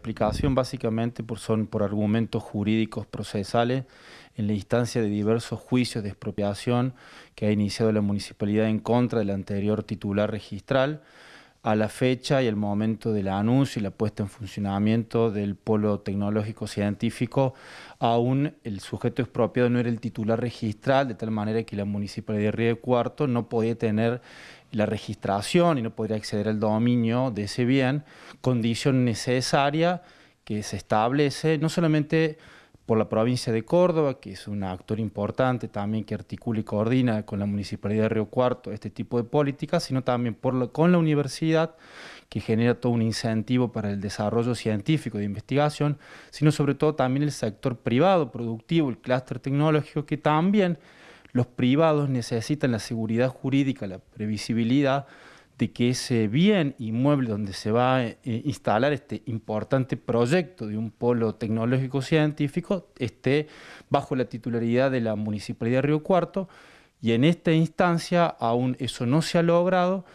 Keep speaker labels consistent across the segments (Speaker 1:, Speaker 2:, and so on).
Speaker 1: explicación básicamente por, son por argumentos jurídicos procesales en la instancia de diversos juicios de expropiación que ha iniciado la municipalidad en contra del anterior titular registral a la fecha y el momento del anuncio y la puesta en funcionamiento del polo tecnológico científico, aún el sujeto expropiado no era el titular registral, de tal manera que la municipalidad de Río Cuarto no podía tener la registración y no podría acceder al dominio de ese bien, condición necesaria que se establece no solamente por la provincia de Córdoba, que es un actor importante también que articula y coordina con la Municipalidad de Río Cuarto este tipo de políticas, sino también con la universidad, que genera todo un incentivo para el desarrollo científico de investigación, sino sobre todo también el sector privado, productivo, el clúster tecnológico, que también los privados necesitan la seguridad jurídica, la previsibilidad de que ese bien inmueble donde se va a eh, instalar este importante proyecto de un polo tecnológico científico esté bajo la titularidad de la Municipalidad de Río Cuarto y en esta instancia aún eso no se ha logrado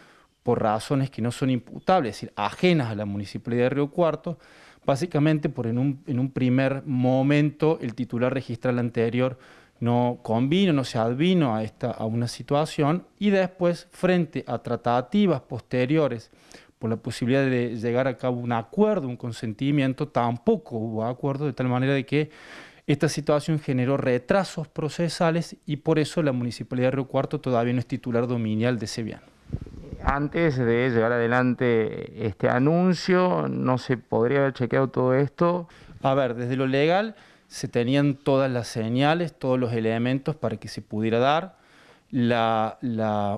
Speaker 1: por razones que no son imputables, es decir, ajenas a la Municipalidad de Río Cuarto, básicamente por en un, en un primer momento el titular registral anterior no convino, no se advino a, esta, a una situación y después, frente a tratativas posteriores por la posibilidad de llegar a cabo un acuerdo, un consentimiento, tampoco hubo acuerdo, de tal manera de que esta situación generó retrasos procesales y por eso la Municipalidad de Río Cuarto todavía no es titular dominial de ese Antes de llegar adelante este anuncio, ¿no se podría haber chequeado todo esto? A ver, desde lo legal se tenían todas las señales, todos los elementos para que se pudiera dar. La,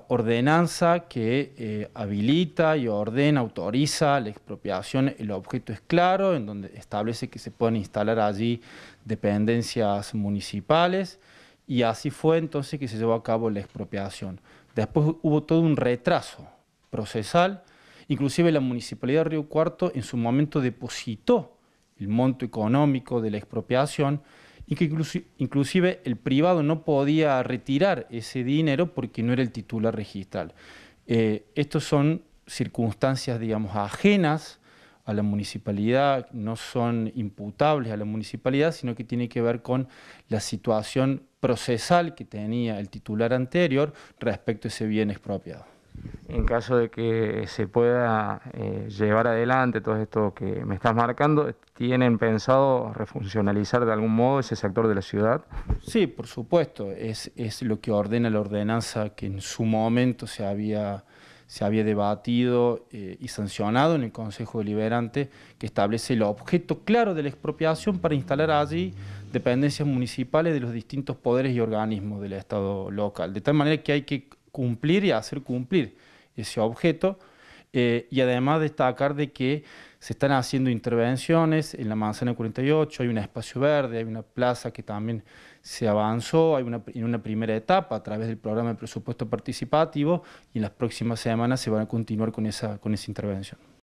Speaker 1: ordenanza que eh, habilita y ordena, autoriza la expropiación, el objeto es claro, en donde establece que se pueden instalar allí dependencias municipales, y así fue entonces que se llevó a cabo la expropiación. Después hubo todo un retraso procesal, inclusive la Municipalidad de Río Cuarto en su momento depositó el monto económico de la expropiación, y que inclusive el privado no podía retirar ese dinero porque no era el titular registral. Estas eh, estos son circunstancias, digamos, ajenas a la municipalidad, no son imputables a la municipalidad, sino que tiene que ver con la situación procesal que tenía el titular anterior respecto a ese bien expropiado en caso de que se pueda eh, llevar adelante todo esto que me estás marcando, ¿tienen pensado refuncionalizar de algún modo ese sector de la ciudad? Sí, por supuesto, es, es lo que ordena la ordenanza que en su momento se había, se había debatido eh, y sancionado en el Consejo Deliberante, que establece el objeto claro de la expropiación para instalar allí dependencias municipales de los distintos poderes y organismos del Estado local, de tal manera que hay que cumplir y hacer cumplir ese objeto. Eh, y además destacar de que se están haciendo intervenciones en la manzana 48, hay un espacio verde, hay una plaza que también se avanzó, hay una, en una primera etapa a través del programa de presupuesto participativo y en las próximas semanas se van a continuar con esa, con esa intervención.